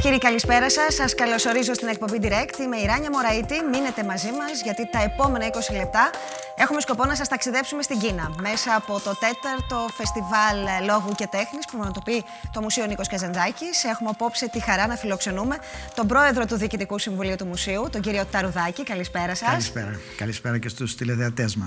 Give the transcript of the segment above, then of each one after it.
κύριοι, καλησπέρα σας. Σας καλωσορίζω στην εκπομπή Direct. Είμαι η Ράνια Μωραήτη. Μείνετε μαζί μας, γιατί τα επόμενα 20 λεπτά έχουμε σκοπό να σας ταξιδέψουμε στην Κίνα. Μέσα από το τέταρτο φεστιβάλ λόγου και τέχνης που μονοτοποιεί το Μουσείο Νίκος Καζαντζάκη. Έχουμε απόψε τη χαρά να φιλοξενούμε τον πρόεδρο του Διοικητικού Συμβουλίου του Μουσείου, τον κύριο Ταρουδάκη. Καλησπέρα σας. Καλησπέρα. καλησπέρα και στους τηλεδεατέ μα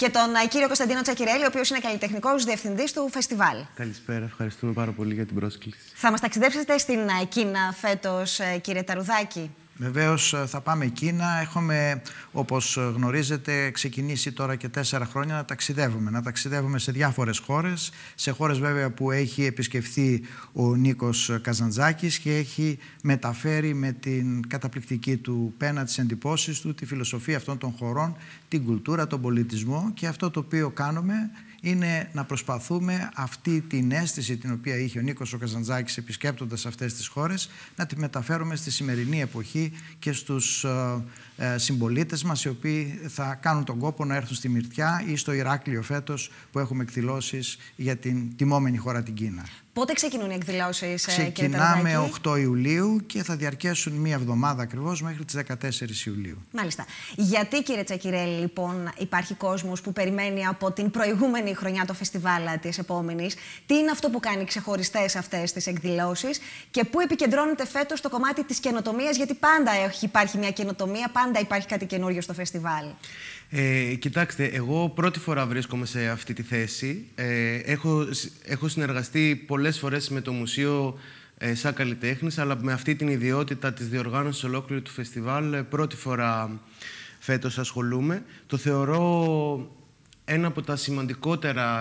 και τον ε, κύριο Κωνσταντίνο Τσακυρέλη, ο οποίος είναι καλλιτεχνικός διευθυντής του φεστιβάλ. Καλησπέρα, ευχαριστούμε πάρα πολύ για την πρόσκληση. Θα μας ταξιδέψετε στην ε, Κίνα φέτος, ε, κύριε Ταρουδάκη. Βεβαίως ε, θα πάμε Κίνα. Έχουμε, όπως γνωρίζετε, ξεκινήσει τώρα και τέσσερα χρόνια να ταξιδεύουμε. Να ταξιδεύουμε σε διάφορες χώρες. Σε χώρες βέβαια που έχει επισκεφθεί ο Νίκος Καζαντζάκης και έχει μεταφέρει με την καταπληκτική του πένα τις εντυπώσεις του, τη φιλοσοφία αυτών των χωρών, την κουλτούρα, τον πολιτισμό και αυτό το οποίο κάνουμε είναι να προσπαθούμε αυτή την αίσθηση την οποία είχε ο Νίκος ο Καζαντζάκης επισκέπτοντας αυτές τις χώρες να τη μεταφέρουμε στη σημερινή εποχή και στους ε, ε συμπολίτες μας οι οποίοι θα κάνουν τον κόπο να έρθουν στη Μυρτιά ή στο Ηράκλειο φέτος που έχουμε εκδηλώσεις για την τιμόμενη χώρα την Κίνα. Πότε ξεκινούν οι εκδηλώσεις, ε, Ξεκινάμε 8 Ιουλίου και θα διαρκέσουν μία εβδομάδα ακριβώς μέχρι τις 14 Ιουλίου. Μάλιστα. Γιατί, κύριε Τσακυρέλη, λοιπόν, υπάρχει κόσμος που περιμένει από την προηγούμενη χρονιά το φεστιβάλ της επόμενης. Τι είναι αυτό που κάνει ξεχωριστές αυτές τις εκδηλώσεις και πού επικεντρώνεται φέτος το κομμάτι της καινοτομίας, γιατί πάντα υπάρχει μια καινοτομία, πάντα υπάρχει κάτι καινούριο στο φεστιβάλ. Ε, κοιτάξτε, εγώ πρώτη φορά βρίσκομαι σε αυτή τη θέση. Ε, έχω, έχω συνεργαστεί πολλές φορές με το Μουσείο ε, σαν αλλά με αυτή την ιδιότητα της διοργάνωσης ολόκληρου του φεστιβάλ ε, πρώτη φορά φέτος ασχολούμαι. Το θεωρώ ένα από τα σημαντικότερα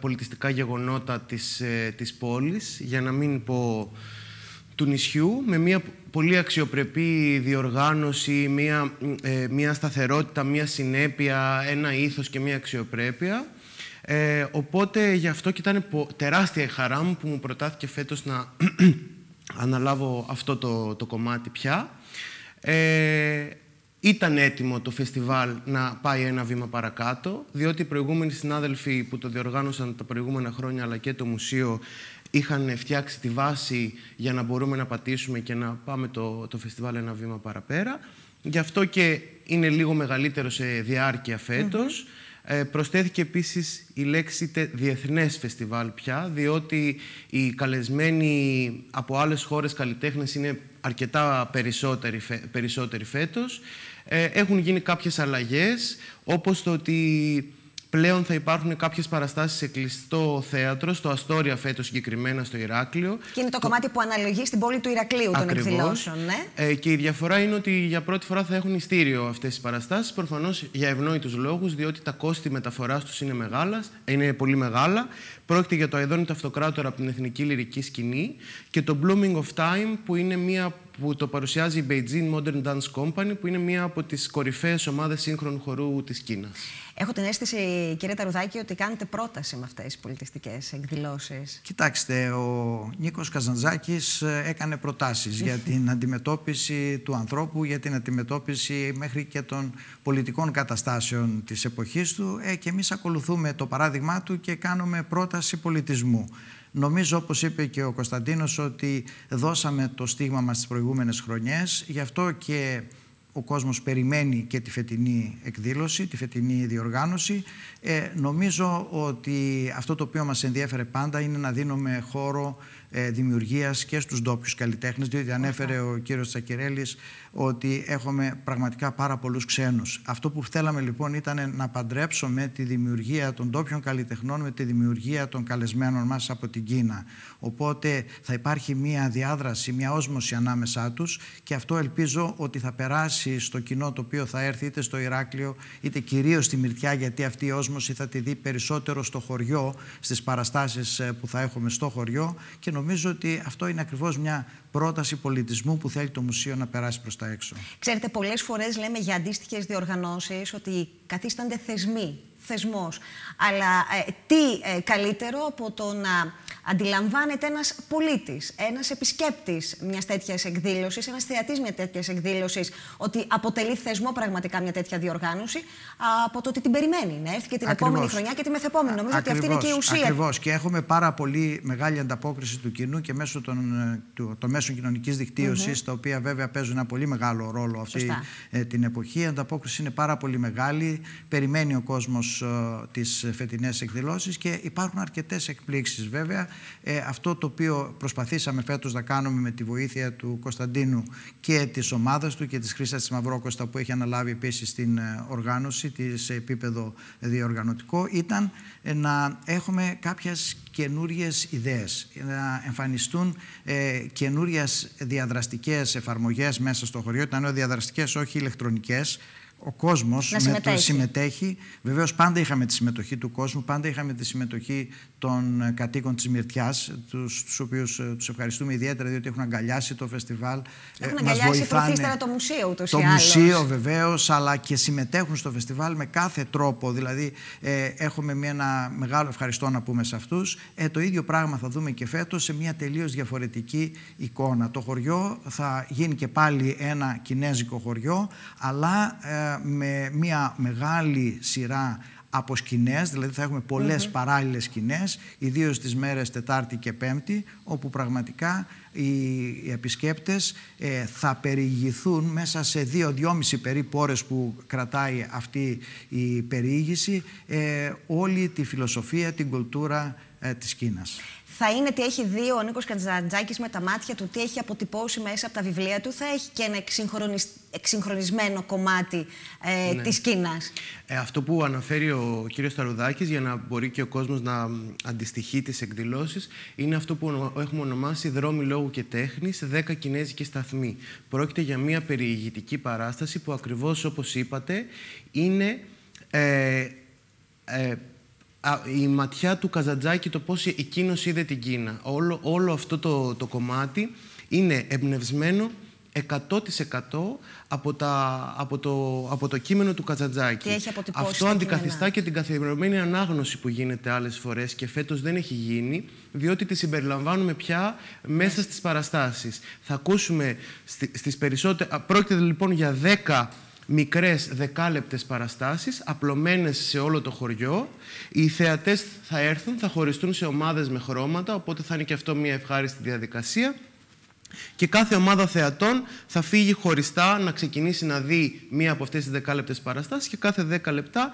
πολιτιστικά γεγονότα της, ε, της πόλης, για να μην πω του νησιού, με μια πολύ αξιοπρεπή διοργάνωση, μία, ε, μία σταθερότητα, μία συνέπεια, ένα ήθος και μία αξιοπρέπεια. Ε, οπότε γι' αυτό και ήταν τεράστια η χαρά μου που μου προτάθηκε φέτος να αναλάβω αυτό το, το κομμάτι πια. Ε, ήταν έτοιμο το φεστιβάλ να πάει ένα βήμα παρακάτω, διότι οι προηγούμενοι συνάδελφοι που το διοργάνωσαν τα προηγούμενα χρόνια, αλλά και το μουσείο, είχαν φτιάξει τη βάση για να μπορούμε να πατήσουμε και να πάμε το, το φεστιβάλ ένα βήμα παραπέρα. Γι' αυτό και είναι λίγο μεγαλύτερο σε διάρκεια φέτος. Mm -hmm. προσθέθηκε επίσης η λέξη διεθνές φεστιβάλ πια, διότι οι καλεσμένοι από άλλες χώρες καλλιτέχνες είναι αρκετά περισσότεροι, φε, φέτος. Ε, έχουν γίνει κάποιες αλλαγές, όπως το ότι Πλέον θα υπάρχουν κάποιες παραστάσεις σε κλειστό θέατρο, στο Αστόρια φέτος συγκεκριμένα στο Ηράκλειο. Και είναι το, κομμάτι που αναλογεί στην πόλη του Ηρακλείου των εκδηλώσεων, ναι. Ε, και η διαφορά είναι ότι για πρώτη φορά θα έχουν ειστήριο αυτές οι παραστάσεις. Προφανώς για ευνόητους λόγους, διότι τα κόστη μεταφοράς τους είναι, είναι πολύ μεγάλα. Πρόκειται για το Αιδόνι του Αυτοκράτορα από την Εθνική Λυρική Σκηνή και το Blooming of Time που είναι μία που το παρουσιάζει η Beijing Modern Dance Company, που είναι μία από τις κορυφαίες ομάδες σύγχρονου χορού της Κίνας. Έχω την αίσθηση, κύριε Ταρουδάκη, ότι κάνετε πρόταση με αυτές τις πολιτιστικές εκδηλώσεις. Κοιτάξτε, ο Νίκος Καζαντζάκης ε, έκανε προτάσεις για την αντιμετώπιση του ανθρώπου, για την αντιμετώπιση μέχρι και των πολιτικών καταστάσεων της εποχής του ε, και εμείς ακολουθούμε το παράδειγμά του και κάνουμε πρόταση πρόταση πολιτισμού. Νομίζω, όπως είπε και ο Κωνσταντίνος, ότι δώσαμε το στίγμα μας τις προηγούμενες χρονιές, γι' αυτό και ο κόσμος περιμένει και τη φετινή εκδήλωση, τη φετινή διοργάνωση. Ε, νομίζω ότι αυτό το οποίο μας ενδιέφερε πάντα είναι να δίνουμε χώρο ε, δημιουργίας και στους ντόπιους καλλιτέχνες, διότι ανέφερε ο κύριος Τσακυρέλη ότι έχουμε πραγματικά πάρα πολλούς ξένους. Αυτό που θέλαμε λοιπόν ήταν να παντρέψουμε τη δημιουργία των ντόπιων καλλιτεχνών με τη δημιουργία των καλεσμένων μας από την Κίνα. Οπότε θα υπάρχει μία διάδραση, μία όσμωση ανάμεσά τους και αυτό ελπίζω ότι θα περάσει στο κοινό το οποίο θα έρθει είτε στο Ηράκλειο είτε κυρίως στη Μυρτιά, γιατί αυτή η όσμωση θα τη δει περισσότερο στο χωριό, στις παραστάσεις ε, που θα έχουμε στο χωριό και νομίζω ότι αυτό είναι ακριβώς μια πρόταση πολιτισμού που θέλει το μουσείο να περάσει προς τα έξω. Ξέρετε, πολλές φορές λέμε για αντίστοιχες διοργανώσεις ότι καθίστανται θεσμοί, θεσμός. Αλλά ε, τι ε, καλύτερο από το να αντιλαμβάνεται ένας πολίτης, ένας επισκέπτης μιας τέτοιας εκδήλωσης, ένας θεατής μιας τέτοιας εκδήλωσης, ότι αποτελεί θεσμό πραγματικά μια τέτοια διοργάνωση, από το ότι την περιμένει να έρθει και την επόμενη χρονιά και τη μεθεπόμενη. Νομίζω ότι αυτή είναι και η ουσία. Ακριβώς. Και έχουμε πάρα πολύ μεγάλη ανταπόκριση του κοινού και μέσω των, ε, του, των μέσων κοινωνικής δικτύωσης, τα οποία βέβαια παίζουν ένα πολύ μεγάλο ρόλο αυτή ε, την εποχή. Η ανταπόκριση είναι πάρα πολύ μεγάλη. Περιμένει ο κόσμος ε, τις φετινές εκδηλώσεις και υπάρχουν αρκετές εκπλήξεις βέβαια. Ε, αυτό το οποίο προσπαθήσαμε φέτος να κάνουμε με τη βοήθεια του Κωνσταντίνου και της ομάδας του και της Χρήστας της Μαυρόκοστα που έχει αναλάβει επίσης την ε, οργάνωση σε επίπεδο διοργανωτικό ήταν ε, να έχουμε κάποιες καινούριες ιδέες, να εμφανιστούν ε, καινούριες διαδραστικές εφαρμογές μέσα στο χωριό. Ήταν διαδραστικές, όχι ηλεκτρονικές, ο κόσμος συμμετέχει. συμμετέχει. Βεβαίως, πάντα είχαμε τη συμμετοχή του κόσμου, πάντα είχαμε τη συμμετοχή των ε, κατοίκων της Μυρτιάς, τους οποίους ε, τους ευχαριστούμε ιδιαίτερα διότι έχουν αγκαλιάσει το φεστιβάλ. Ε, έχουν αγκαλιάσει προθύστερα το μουσείο ούτως ή άλλω. Το μουσείο, βεβαίως, αλλά και συμμετέχουν στο φεστιβάλ με κάθε τρόπο. Δηλαδή, έχουμε μια, ένα μεγάλο ευχαριστώ να πούμε σε αυτούς. Ε, το ίδιο πράγμα θα δούμε και φέτος σε μια τελείως διαφορετική εικόνα. Το χωριό θα γίνει και πάλι ένα κινέζικο χωριό, αλλά με μια μεγάλη σειρά από σκηνές, δηλαδή θα έχουμε πολλές mm παράλληλες σκηνές, ιδίως τις μέρες Τετάρτη και Πέμπτη, όπου πραγματικά οι επισκέπτες ε, θα περιηγηθούν μέσα σε δύο-δυόμιση περίπου ώρες που κρατάει αυτή η περιήγηση ε, όλη τη φιλοσοφία, την κουλτούρα ε, της Κίνας θα είναι τι έχει δει ο Νίκος Κατζαντζάκης με τα μάτια του, τι έχει αποτυπώσει μέσα από τα βιβλία του. Θα έχει και ένα εξυγχρονισ... εξυγχρονισμένο κομμάτι ε, ναι. της Κίνας. Ε, αυτό που αναφέρει ο κύριος Σταρουδάκης, για να μπορεί και ο κόσμος να αντιστοιχεί τις εκδηλώσεις, είναι αυτό που έχουμε ονομάσει Δρόμοι Λόγου και Τέχνης 10 Κινέζικοι Σταθμοί. Πρόκειται για μια περιηγητική παράσταση που ακριβώς όπως είπατε είναι. Ε, ε, η ματιά του Καζαντζάκη, το πώς εκείνος είδε την Κίνα. Όλο, όλο αυτό το, το κομμάτι είναι εμπνευσμένο 100% από, τα, από, το, από το κείμενο του Καζαντζάκη. Και Αυτό αντικαθιστά και την καθημερινή ανάγνωση που γίνεται άλλες φορές και φέτος δεν έχει γίνει, διότι τη συμπεριλαμβάνουμε πια μέσα στις παραστάσεις. Θα ακούσουμε στι περισσότερε. Πρόκειται λοιπόν για 10 μικρές δεκάλεπτες παραστάσεις, απλωμένες σε όλο το χωριό. Οι θεατές θα έρθουν, θα χωριστούν σε ομάδες με χρώματα, οπότε θα είναι και αυτό μια ευχάριστη διαδικασία. Και κάθε ομάδα θεατών θα φύγει χωριστά να ξεκινήσει να δει μία από αυτές τις δεκάλεπτες παραστάσεις και κάθε δέκα λεπτά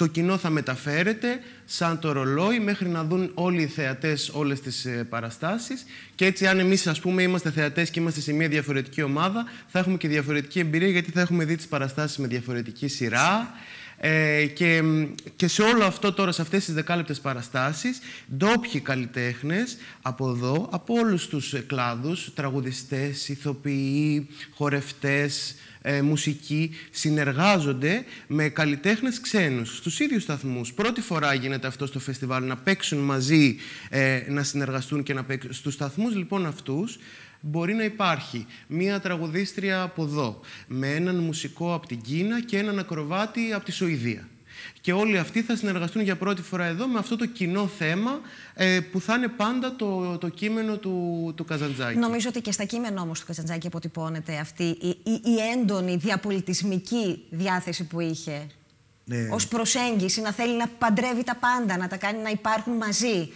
το κοινό θα μεταφέρεται σαν το ρολόι μέχρι να δουν όλοι οι θεατές όλες τις ε, παραστάσεις και έτσι αν εμείς ας πούμε είμαστε θεατές και είμαστε σε μια διαφορετική ομάδα θα έχουμε και διαφορετική εμπειρία γιατί θα έχουμε δει τις παραστάσεις με διαφορετική σειρά ε, και, και σε όλο αυτό τώρα, σε αυτές τις δεκάλεπτες παραστάσεις, ντόπιοι καλλιτέχνες από εδώ, από όλους τους κλάδους, τραγουδιστές, ηθοποιοί, χορευτές, ε, μουσικοί, συνεργάζονται με καλλιτέχνες ξένους στους ίδιους σταθμούς. Πρώτη φορά γίνεται αυτό στο φεστιβάλ, να παίξουν μαζί, ε, να συνεργαστούν και να παίξουν. Στους σταθμούς λοιπόν αυτούς μπορεί να υπάρχει μία τραγουδίστρια από εδώ, με έναν μουσικό από την Κίνα και έναν ακροβάτη από τη Σουηδία. Και όλοι αυτοί θα συνεργαστούν για πρώτη φορά εδώ με αυτό το κοινό θέμα ε, που θα είναι πάντα το, το κείμενο του, του Καζαντζάκη. Νομίζω ότι και στα κείμενα όμως του Καζαντζάκη αποτυπώνεται αυτή η, η, η έντονη διαπολιτισμική διάθεση που είχε. Ναι. Ως προσέγγιση, να θέλει να παντρεύει τα πάντα, να τα κάνει να υπάρχουν μαζί.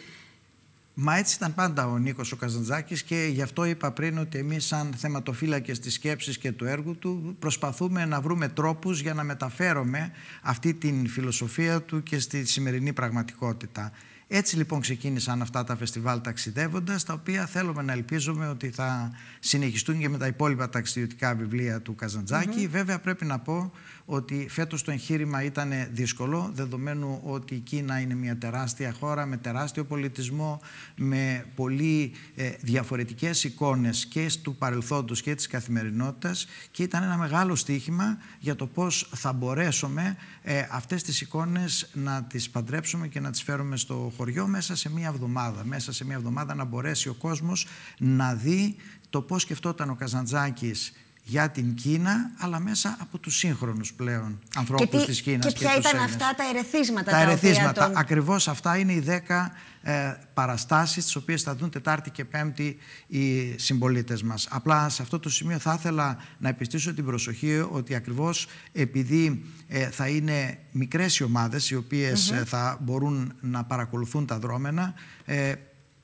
Μα έτσι ήταν πάντα ο Νίκος ο Καζαντζάκης και γι' αυτό είπα πριν ότι εμείς σαν θεματοφύλακες της σκέψης και του έργου του προσπαθούμε να βρούμε τρόπους για να μεταφέρουμε αυτή την φιλοσοφία του και στη σημερινή πραγματικότητα. Έτσι λοιπόν ξεκίνησαν αυτά τα φεστιβάλ ταξιδεύοντας, τα οποία θέλουμε να ελπίζουμε ότι θα συνεχιστούν και με τα υπόλοιπα ταξιδιωτικά βιβλία του Καζαντζάκη. Βέβαια πρέπει να πω ότι φέτος το εγχείρημα ήταν δύσκολο, δεδομένου ότι η Κίνα είναι μια τεράστια χώρα με τεράστιο πολιτισμό, με πολύ ε, διαφορετικές εικόνες και του παρελθόντος και της καθημερινότητας και ήταν ένα μεγάλο στοίχημα για το πώς θα μπορέσουμε ε, αυτές τις εικόνες να τις παντρέψουμε και να τις φέρουμε στο χωριό μέσα σε μια εβδομάδα. Μέσα σε μια εβδομάδα να μπορέσει ο κόσμος να δει το πώς σκεφτόταν ο Καζαντζάκης για την Κίνα, αλλά μέσα από τους σύγχρονους πλέον ανθρώπους της Κίνας. Και ποια και ήταν Έλληνες. αυτά τα ερεθίσματα, τα, τα ερεθίσματα. Τον... Ακριβώς αυτά είναι οι δέκα ε, παραστάσεις, τις οποίες θα δουν Τετάρτη και Πέμπτη οι συμπολίτες μας. Απλά σε αυτό το σημείο θα ήθελα να επιστήσω την προσοχή ότι ακριβώς επειδή ε, θα είναι μικρές οι ομάδες οι οποίες ε, θα μπορούν να παρακολουθούν τα δρόμενα. Ε,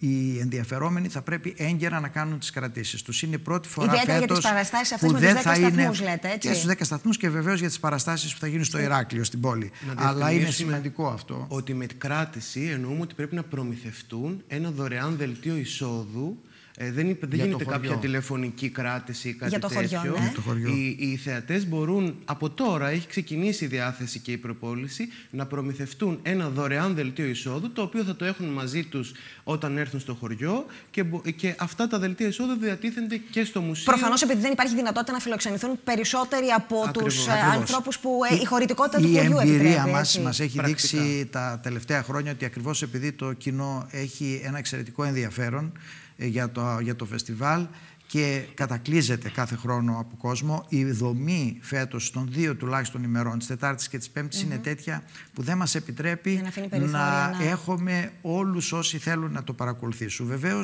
οι ενδιαφερόμενοι θα πρέπει έγκαιρα να κάνουν τις κρατήσεις τους. Είναι η πρώτη φορά Ιδιαίτερα φέτος για τις παραστάσει αυτέ που δεν θα είναι. Λέτε, έτσι. Και στου 10 σταθμούς και βεβαίως για τις παραστάσεις που θα γίνουν στο ε, Ηράκλειο, στην πόλη. Αλλά είναι σημαντικό αυτό. Ότι με κράτηση εννοούμε ότι πρέπει να προμηθευτούν ένα δωρεάν δελτίο εισόδου ε, δεν δεν γίνεται κάποια τηλεφωνική κράτηση ή κάτι τέτοιο. Ναι. Χωριό, ναι. το Οι, οι θεατές μπορούν από τώρα, έχει ξεκινήσει η διάθεση και η προπόληση, να προμηθευτούν ένα δωρεάν δελτίο εισόδου, το οποίο θα το έχουν μαζί τους όταν έρθουν στο χωριό και, και αυτά τα δελτία εισόδου διατίθενται και στο μουσείο. Προφανώς επειδή δεν υπάρχει δυνατότητα να φιλοξενηθούν περισσότεροι από τους ε, ανθρώπους που ε, η, η χωρητικότητα η, του χωριού Η εμπειρία μα μας έχει Πρακτικά. δείξει τα τελευταία χρόνια ότι ακριβώς επειδή το κοινό έχει ένα εξαιρετικό ενδιαφέρον ε, για το, για το φεστιβάλ και κατακλείζεται κάθε χρόνο από κόσμο. Η δομή φέτος των δύο τουλάχιστον ημερών, της Τετάρτης και της πεμπτη είναι τέτοια που δεν μας επιτρέπει να, να, ναι. έχουμε όλους όσοι θέλουν να το παρακολουθήσουν. Βεβαίως,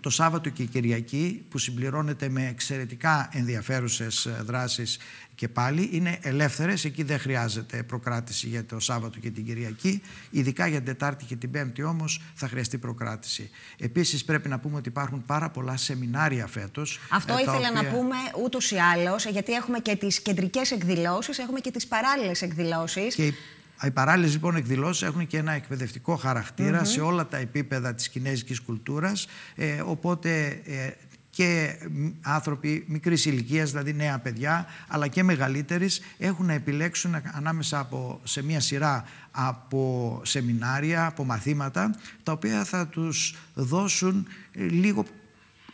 το Σάββατο και η Κυριακή, που συμπληρώνεται με εξαιρετικά ενδιαφέρουσες ε, δράσεις και πάλι είναι ελεύθερες. Εκεί δεν χρειάζεται προκράτηση για το Σάββατο και την Κυριακή. Ειδικά για την Τετάρτη και την Πέμπτη όμως θα χρειαστεί προκράτηση. Επίσης πρέπει να πούμε ότι υπάρχουν πάρα πολλά σεμινάρια φέτος. Αυτό ε, ήθελα να πούμε ούτως ή άλλως, γιατί έχουμε και τις κεντρικές εκδηλώσεις, έχουμε και τις παράλληλες εκδηλώσεις. Και... Οι παράλληλες λοιπόν εκδηλώσεις έχουν και ένα εκπαιδευτικό χαρακτήρα σε όλα τα επίπεδα της κινέζικης κουλτούρας. Ε, οπότε ε, και άνθρωποι μικρής ηλικίας, δηλαδή νέα παιδιά, αλλά και μεγαλύτερης, έχουν να επιλέξουν ανάμεσα από, σε μια σειρά από σεμινάρια, από μαθήματα, τα οποία θα τους δώσουν ε, λίγο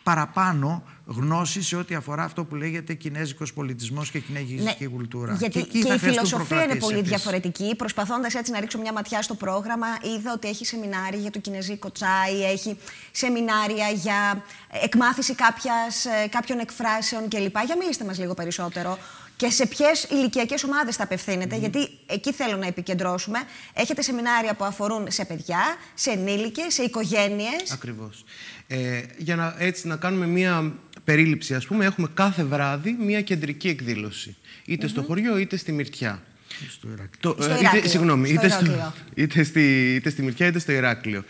παραπάνω γνώση σε ό,τι αφορά αυτό που λέγεται κινέζικος πολιτισμός και κινέζικη ναι, κουλτούρα. Γιατί και, η φιλοσοφία είναι πολύ διαφορετική. Προσπαθώντας έτσι να ρίξω μια ματιά στο πρόγραμμα, είδα ότι έχει σεμινάρια για το κινέζικο τσάι, έχει σεμινάρια για εκμάθηση κάποιας, ε, κάποιων εκφράσεων κλπ. Για μιλήστε μας λίγο περισσότερο και σε ποιες ηλικιακές ομάδες θα απευθύνετε, mm. γιατί εκεί θέλω να επικεντρώσουμε. Έχετε σεμινάρια που αφορούν σε παιδιά, σε ενήλικες, σε οικογένειες. Ακριβώς. Ε, για να, έτσι να κάνουμε μία περίληψη, ας πούμε, έχουμε κάθε βράδυ μία κεντρική εκδήλωση. Είτε mm -hmm. στο χωριό, είτε στη Μυρτιά. Στο Ηράκλειο. Το, ε, στο είτε, Ηράκλειο. Συγγνώμη, στο είτε, Στο, είτε, στη, είτε στη Μυρτιά, είτε στο Ηράκλειο.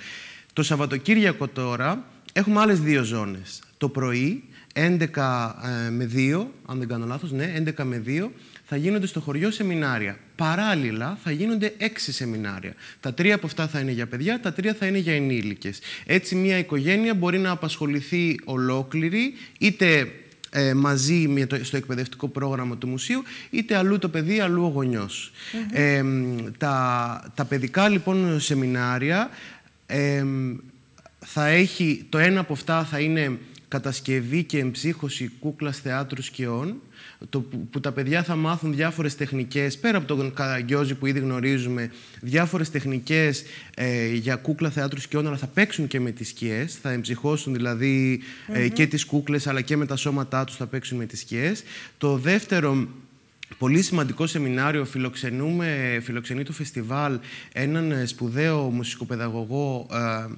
Το Σαββατοκύριακο τώρα έχουμε άλλες δύο ζώνες. Το πρωί 11 ε, με 2, αν δεν κάνω λάθος, ναι, 11 με 2, θα γίνονται στο χωριό σεμινάρια. Παράλληλα θα γίνονται έξι σεμινάρια. Τα τρία από αυτά θα είναι για παιδιά, τα τρία θα είναι για ενήλικες. Έτσι μια οικογένεια μπορεί να απασχοληθεί ολόκληρη, είτε ε, μαζί με το, στο εκπαιδευτικό πρόγραμμα του μουσείου, είτε αλλού το παιδί, αλλού ο γονιός. ε, τα, τα παιδικά λοιπόν σεμινάρια ε, θα έχει, το ένα από αυτά θα είναι κατασκευή και εμψύχωση κούκλας θεάτρους σκιών, το που, τα παιδιά θα μάθουν διάφορες τεχνικές, πέρα από τον Καραγκιόζη που ήδη γνωρίζουμε, διάφορες τεχνικές ε, για κούκλα θεάτρους σκιών, αλλά θα παίξουν και με τις σκιές, θα εμψυχώσουν δηλαδή ε, και τις κούκλες, αλλά και με τα σώματά τους θα παίξουν με τις σκιές. Το δεύτερο Πολύ σημαντικό σεμινάριο. Φιλοξενούμε, φιλοξενεί το φεστιβάλ έναν σπουδαίο μουσικοπαιδαγωγό ε,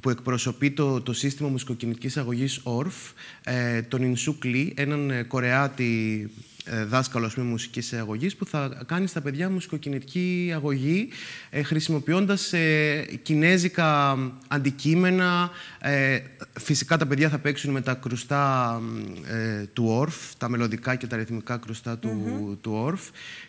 που εκπροσωπεί το, το σύστημα μουσικοκινητικής αγωγής ORF, ε, τον Ινσού Κλή, έναν ε, Κορεάτη ε, δάσκαλος με μουσικής αγωγής που θα κάνει στα παιδιά μουσικοκινητική αγωγή ε, χρησιμοποιώντας ε, κινέζικα αντικείμενα. Φυσικά τα παιδιά θα παίξουν με τα κρουστά του όρφ, τα μελλοντικά και τα ρυθμικά κρουστά του, του όρφ.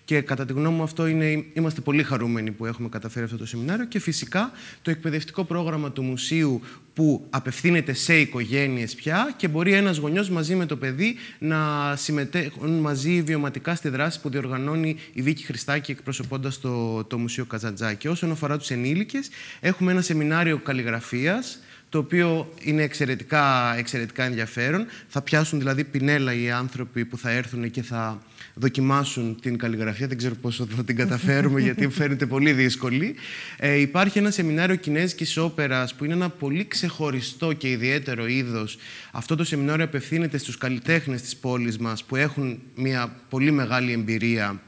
Και κατά τη γνώμη μου, αυτό είναι, είμαστε πολύ χαρούμενοι που έχουμε καταφέρει αυτό το σεμινάριο. Και φυσικά το εκπαιδευτικό πρόγραμμα του μουσείου που απευθύνεται σε οικογένειες πια και μπορεί ένας γονιός μαζί με το παιδί να συμμετέχουν μαζί βιωματικά στη δράση που διοργανώνει η Βίκη Χριστάκη εκπροσωπώντας το, το Μουσείο Καζαντζάκη. Όσον αφορά τους ενήλικες, έχουμε ένα σεμινάριο καλλιγραφίας το οποίο είναι εξαιρετικά, εξαιρετικά ενδιαφέρον. Θα πιάσουν δηλαδή πινέλα οι άνθρωποι που θα έρθουν και θα δοκιμάσουν την καλλιγραφία. Δεν ξέρω πόσο θα την καταφέρουμε, γιατί φαίνεται πολύ δύσκολη. Ε, υπάρχει ένα σεμινάριο Κινέζικης Όπερας, που είναι ένα πολύ ξεχωριστό και ιδιαίτερο είδος. Αυτό το σεμινάριο απευθύνεται στους καλλιτέχνες της πόλης μας που έχουν μια πολύ μεγάλη εμπειρία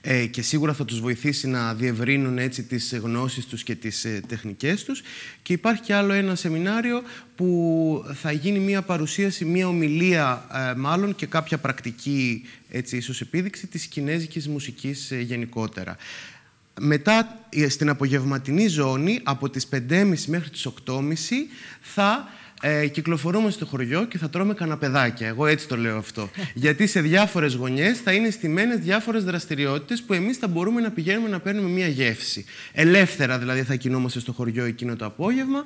ε, και σίγουρα θα τους βοηθήσει να διευρύνουν έτσι τις γνώσεις τους και τις ε, τεχνικές τους. Και υπάρχει και άλλο ένα σεμινάριο που θα γίνει μία παρουσίαση, μία ομιλία ε, μάλλον και κάποια πρακτική έτσι, ίσως επίδειξη της κινέζικης μουσικής γενικότερα. Μετά, στην απογευματινή ζώνη, από τις 5.30 μέχρι τις 8.30 θα ε, κυκλοφορούμε στο χωριό και θα τρώμε καναπεδάκια. Εγώ έτσι το λέω αυτό. Γιατί σε διάφορες γωνιές θα είναι στημένες διάφορες δραστηριότητες που εμείς θα μπορούμε να πηγαίνουμε να παίρνουμε μια γεύση. Ελεύθερα δηλαδή θα κινούμαστε στο χωριό εκείνο το απόγευμα.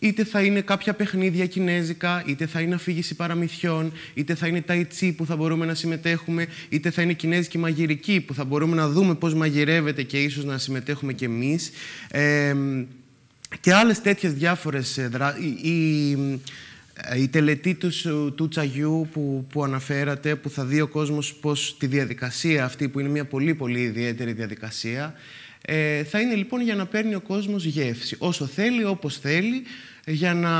Είτε θα είναι κάποια παιχνίδια κινέζικα, είτε θα είναι αφήγηση παραμυθιών, είτε θα είναι ταϊτσί που θα μπορούμε να συμμετέχουμε, είτε θα είναι κινέζικη μαγειρική που θα μπορούμε να δούμε πώς μαγειρεύεται και ίσως να συμμετέχουμε κι εμείς. Ε, και άλλες τέτοιες διάφορες ε, δράσεις. η, ε, η, τελετή του, του τσαγιού που, που αναφέρατε, που θα δει ο κόσμος πως τη διαδικασία αυτή, που είναι μια πολύ πολύ ιδιαίτερη διαδικασία, ε, θα είναι λοιπόν για να παίρνει ο κόσμος γεύση, όσο θέλει, όπως θέλει, για να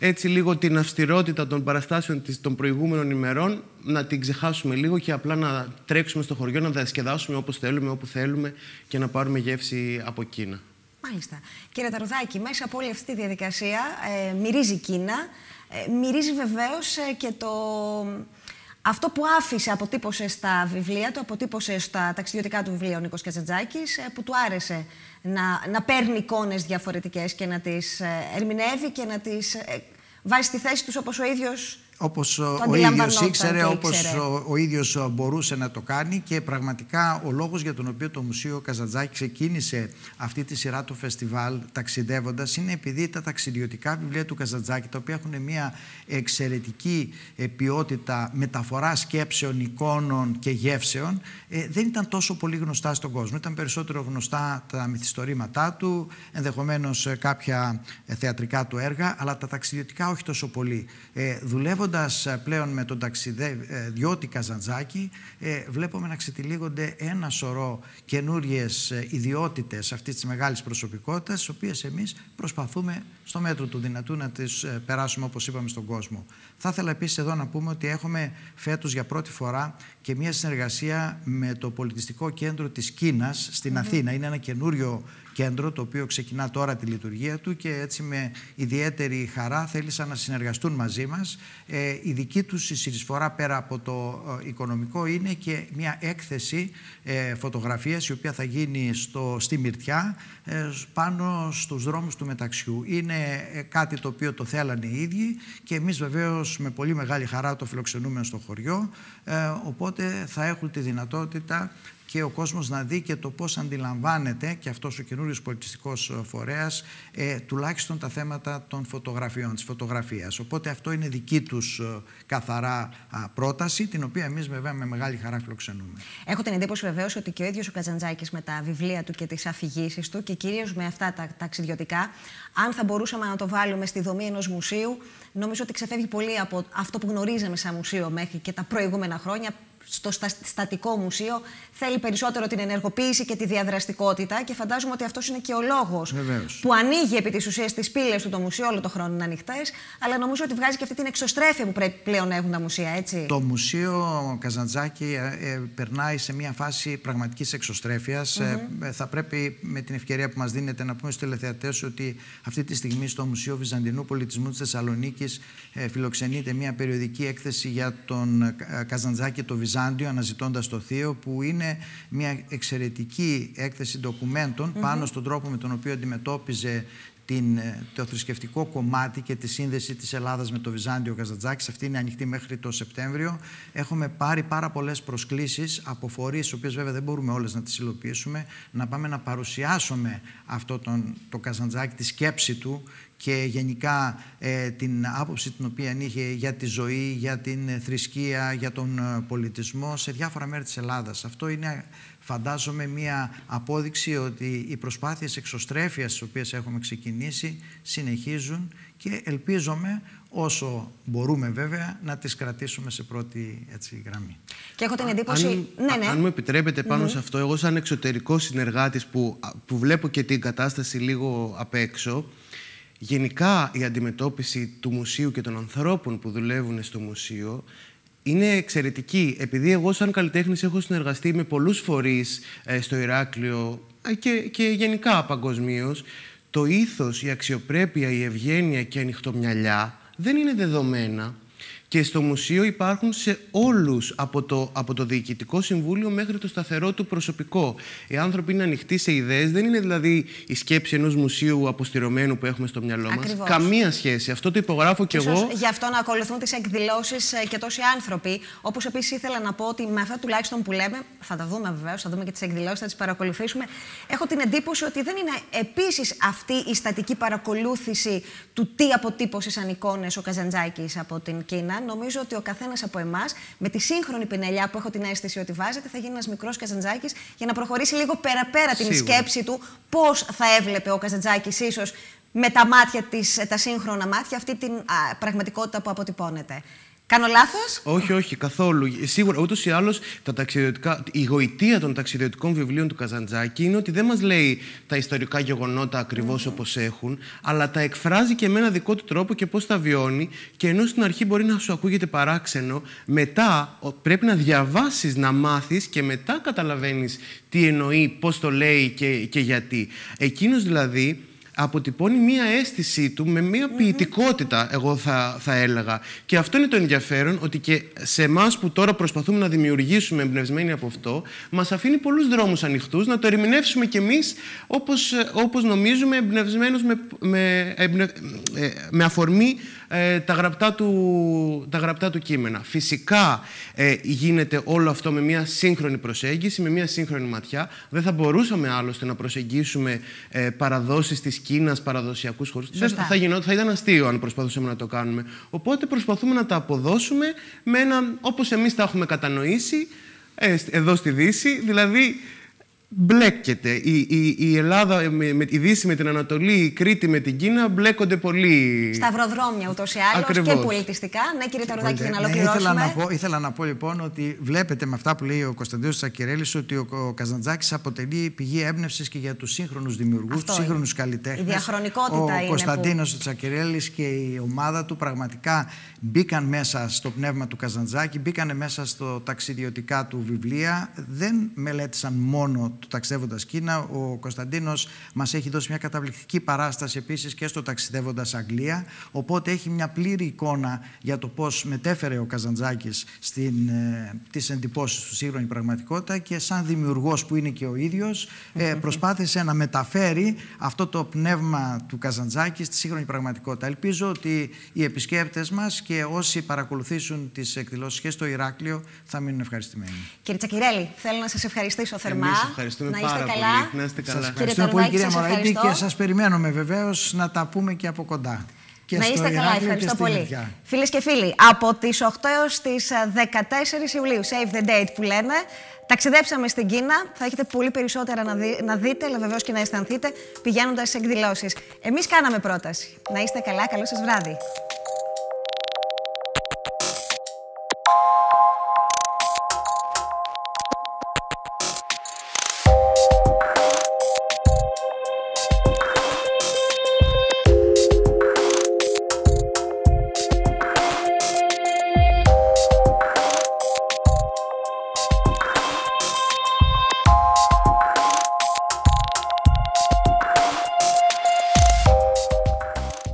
έτσι λίγο την αυστηρότητα των παραστάσεων των προηγούμενων ημερών να την ξεχάσουμε λίγο και απλά να τρέξουμε στο χωριό, να διασκεδάσουμε όπως θέλουμε, όπου θέλουμε και να πάρουμε γεύση από εκείνα. Μάλιστα. Κύριε Ταρουδάκη, μέσα από όλη αυτή τη διαδικασία ε, μυρίζει Κίνα, ε, μυρίζει βεβαίως ε, και το... Αυτό που άφησε, αποτύπωσε στα βιβλία του, αποτύπωσε στα ταξιδιωτικά του βιβλία ο Νίκος Κατζατζάκη, που του άρεσε να, να παίρνει εικόνες διαφορετικές και να τις ερμηνεύει και να τις βάζει στη θέση τους όπως ο ίδιος όπως ο ίδιος ήξερε, όπως ο, ο ίδιος μπορούσε να το κάνει και πραγματικά ο λόγος για τον οποίο το Μουσείο Καζαντζάκη ξεκίνησε αυτή τη σειρά του φεστιβάλ ταξιδεύοντας είναι επειδή τα ταξιδιωτικά βιβλία του Καζαντζάκη τα οποία έχουν μια εξαιρετική ε, ποιότητα μεταφοράς σκέψεων, εικόνων και γεύσεων ε, δεν ήταν τόσο πολύ γνωστά στον κόσμο. Ήταν περισσότερο γνωστά τα μυθιστορήματά του, ενδεχομένως ε, κάποια θεατρικά του έργα, αλλά τα ταξιδιωτικά όχι τόσο πολύ. Ε, Δουλεύοντας ε, πλέον με τον ταξιδιώτη ε, Καζαντζάκη ε, βλέπουμε να ξετυλίγονται ένα σωρό καινούριες ιδιότητες αυτής της μεγάλης προσωπικότητας τις οποίες εμείς προσπαθούμε στο μέτρο του δυνατού να τις περάσουμε όπως είπαμε στον κόσμο. Θα ήθελα επίσης εδώ να πούμε ότι έχουμε φέτος για πρώτη φορά και μια συνεργασία με το Πολιτιστικό Κέντρο της Κίνας στην Αθήνα. Είναι ένα καινούριο κέντρο το οποίο ξεκινά τώρα τη λειτουργία του και έτσι με ιδιαίτερη χαρά θέλησαν να συνεργαστούν μαζί μας. Ε, η δική τους συσφορά πέρα από το ε, οικονομικό είναι και μια έκθεση ε, φωτογραφίας η οποία θα γίνει στο, στη Μυρτιά ε, πάνω στους δρόμους του μεταξιού. Είναι κάτι το οποίο το θέλανε οι ίδιοι και εμείς βεβαίως με πολύ μεγάλη χαρά το φιλοξενούμε στο χωριό οπότε θα έχουν τη δυνατότητα και ο κόσμος να δει και το πώς αντιλαμβάνεται και αυτός ο καινούριος πολιτιστικός ε, φορέας ε, τουλάχιστον τα θέματα των φωτογραφιών, της φωτογραφίας. Οπότε αυτό είναι δική τους ε, καθαρά πρόταση, την οποία εμείς βέβαια με μεγάλη χαρά φιλοξενούμε. Έχω την εντύπωση βεβαίως ότι και ο ίδιος ο Κατζαντζάκης με τα βιβλία του και τις αφηγήσεις του και κυρίως με αυτά τα ταξιδιωτικά, αν θα μπορούσαμε να το βάλουμε στη δομή ενός μουσείου, νομίζω ότι ξεφεύγει πολύ από αυτό που γνωρίζαμε σαν μουσείο μέχρι και τα προηγούμενα χρόνια, στο στατικό μουσείο θέλει περισσότερο την ενεργοποίηση και τη διαδραστικότητα και φαντάζομαι ότι αυτός είναι και ο λόγος που ανοίγει επί της ουσίας τις πύλες του το μουσείο όλο το χρόνο είναι ανοιχτές. Αλλά νομίζω ότι βγάζει και αυτή την εξωστρέφεια που πρέπει πλέον να έχουν τα μουσεία, έτσι. Το μουσείο Καζαντζάκη ε, ε, περνάει σε μια φάση πραγματικής ε, θα πρέπει με την ευκαιρία που μας δίνεται να πούμε στους τελεθεατέ ότι αυτή τη στιγμή στο Μουσείο Βυζαντινού Πολιτισμού της Θεσσαλονίκης φιλοξενείται μια περιοδική έκθεση για τον Καζαντζάκη το Βυζαντινό Βυζάντιο αναζητώντας το Θείο που είναι μια εξαιρετική έκθεση ντοκουμέντων πάνω στον τρόπο με τον οποίο αντιμετώπιζε την, ε, το θρησκευτικό κομμάτι και τη σύνδεση της Ελλάδας με το Βυζάντιο καζαντζακης Αυτή είναι ανοιχτή μέχρι το Σεπτέμβριο. Έχουμε πάρει πάρα πολλές προσκλήσεις από φορεί, τις οποίες βέβαια δεν μπορούμε όλες να τις υλοποιήσουμε, να πάμε να παρουσιάσουμε αυτό τον, το Καζαντζάκη, τη σκέψη του και γενικά ε, την άποψη την οποία είχε για τη ζωή, για την ε, θρησκεία, για τον ε, πολιτισμό σε διάφορα μέρη της Ελλάδας. Αυτό είναι φαντάζομαι μία απόδειξη ότι οι προσπάθειες εξωστρέφειας τις οποίες έχουμε ξεκινήσει συνεχίζουν και ελπίζομαι όσο μπορούμε βέβαια να τις κρατήσουμε σε πρώτη έτσι, γραμμή. Και έχω την εντύπωση... Ναι, ναι. Αν, μου επιτρέπετε πάνω ναι. σε αυτό, εγώ σαν εξωτερικός συνεργάτης που, που βλέπω και την κατάσταση λίγο απ' έξω, Γενικά η αντιμετώπιση του μουσείου και των ανθρώπων που δουλεύουν στο μουσείο είναι εξαιρετική. Επειδή εγώ σαν καλλιτέχνης έχω συνεργαστεί με πολλούς φορείς ε, στο Ηράκλειο ε, και, γενικά παγκοσμίως, το ήθος, η αξιοπρέπεια, η ευγένεια και η ανοιχτομυαλιά δεν είναι δεδομένα. Και στο μουσείο υπάρχουν σε όλους από το, από το Διοικητικό Συμβούλιο μέχρι το σταθερό του προσωπικό. Οι άνθρωποι είναι ανοιχτοί σε ιδέες. δεν είναι δηλαδή η σκέψη ενός μουσείου αποστηρωμένου που έχουμε στο μυαλό μας. Καμία σχέση. Αυτό το υπογράφω και εγώ. Γι' αυτό να ακολουθούν τις εκδηλώσεις ε, και τόσοι άνθρωποι. Όπως επίσης ήθελα να πω ότι με αυτά τουλάχιστον που λέμε, θα τα δούμε βεβαίως, θα δούμε και τις εκδηλώσεις, θα τις παρακολουθήσουμε. Έχω την εντύπωση ότι δεν είναι επίσης αυτή η στατική παρακολούθηση του τι αποτύπωσες σαν εικόνες ο Καζαντζάκης από την Κίνα. Νομίζω ότι ο καθένας από εμάς, με τη σύγχρονη πινελιά που έχω την αίσθηση ότι βάζετε, θα γίνει ένας μικρός Καζαντζάκης για να προχωρήσει λίγο πέρα-πέρα την σκέψη του πώς θα έβλεπε ο Καζαντζάκης ίσως με τα μάτια της, τα σύγχρονα μάτια, αυτή την πραγματικότητα που αποτυπώνεται. Κάνω λάθος. Όχι, όχι, καθόλου. Σίγουρα, ούτως ή άλλως, η γοητεία των ταξιδιωτικών βιβλίων του Καζαντζάκη είναι ότι δεν μας λέει τα ιστορικά γεγονότα ακριβώς mm. όπως έχουν, αλλά τα εκφράζει και με ένα δικό του τρόπο και πώς τα βιώνει. Και ενώ στην αρχή μπορεί να σου ακούγεται παράξενο, μετά πρέπει να διαβάσεις, να μάθεις και μετά καταλαβαίνεις τι εννοεί, πώς το λέει και, και γιατί. Εκείνος δηλαδή αποτυπώνει μία αίσθηση του με μία ποιητικότητα, εγώ θα, θα έλεγα. Και αυτό είναι το ενδιαφέρον, ότι και σε εμάς που τώρα προσπαθούμε να δημιουργήσουμε εμπνευσμένοι από αυτό, μας αφήνει πολλούς δρόμους ανοιχτούς να το ερμηνεύσουμε κι εμείς όπως όπως νομίζουμε, εμπνευσμένου με, με, ε, με αφορμή ε, τα, γραπτά του, τα γραπτά του κείμενα. Φυσικά ε, γίνεται όλο αυτό με μία σύγχρονη προσέγγιση, με μία σύγχρονη ματιά. Δεν θα μπορούσαμε άλλωστε να προσεγγίσουμε ε, παραδόσεις της Κίνας, παραδοσιακούς χώρους. Θα, θα ήταν αστείο αν προσπαθούσαμε να το κάνουμε. Οπότε προσπαθούμε να τα αποδώσουμε με έναν όπως εμείς τα έχουμε κατανοήσει ε, εδώ στη Δύση. Δηλαδή μπλέκεται. Η, η, η Ελλάδα, με, με, η Δύση με την Ανατολή, η Κρήτη με την Κίνα μπλέκονται πολύ. Σταυροδρόμια ούτως ή άλλως και πολιτιστικά. Ναι, κύριε Ταρουδάκη, για να ολοκληρώσουμε. Ναι, ήθελα, να πω, ήθελα να πω λοιπόν ότι βλέπετε με αυτά που λέει ο Κωνσταντίνος Τσακυρέλη ότι ο, ο Καζαντζάκης αποτελεί πηγή έμπνευσης και για τους σύγχρονους δημιουργούς, του σύγχρονους καλλιτέχνες. Η διαχρονικότητα ο είναι. Ο Κωνσταντίνο που... Τσακυρέλης και η ομάδα του πραγματικά μπήκαν μέσα στο πνεύμα του Καζαντζάκη, μπήκαν μέσα στο ταξιδιωτικά του βιβλία. Δεν μελέτησαν μόνο του Ταξιδεύοντας Κίνα. Ο Κωνσταντίνος μας έχει δώσει μια καταπληκτική παράσταση επίσης και στο Ταξιδεύοντας Αγγλία. Οπότε έχει μια πλήρη εικόνα για το πώς μετέφερε ο Καζαντζάκης ε, τις εντυπώσεις του σύγχρονη πραγματικότητα και σαν δημιουργός που είναι και ο ίδιος, ε, προσπάθησε να μεταφέρει αυτό το πνεύμα του Καζαντζάκη στη σύγχρονη πραγματικότητα. Ελπίζω ότι οι επισκέπτες μας και όσοι παρακολουθήσουν τις εκδηλώσεις και στο Ηράκλειο θα μείνουν ευχαριστημένοι. Κύριε Τσακυρέλη, θέλω να σας ευχαριστήσω θερμά να είστε πάρα καλά. πολύ. Να είστε καλά. Σας ευχαριστούμε πολύ κυρία και σας περιμένουμε βεβαίως να τα πούμε και από κοντά. Και να είστε καλά, ευχαριστώ πολύ. Φίλες και φίλοι, από τις 8 έως τις 14 Ιουλίου, save the date που λένε, ταξιδέψαμε στην Κίνα. Θα έχετε πολύ περισσότερα να, να δείτε, αλλά βεβαίως και να αισθανθείτε πηγαίνοντας σε εκδηλώσεις. Εμείς κάναμε πρόταση. Να είστε καλά, καλό σας βράδυ.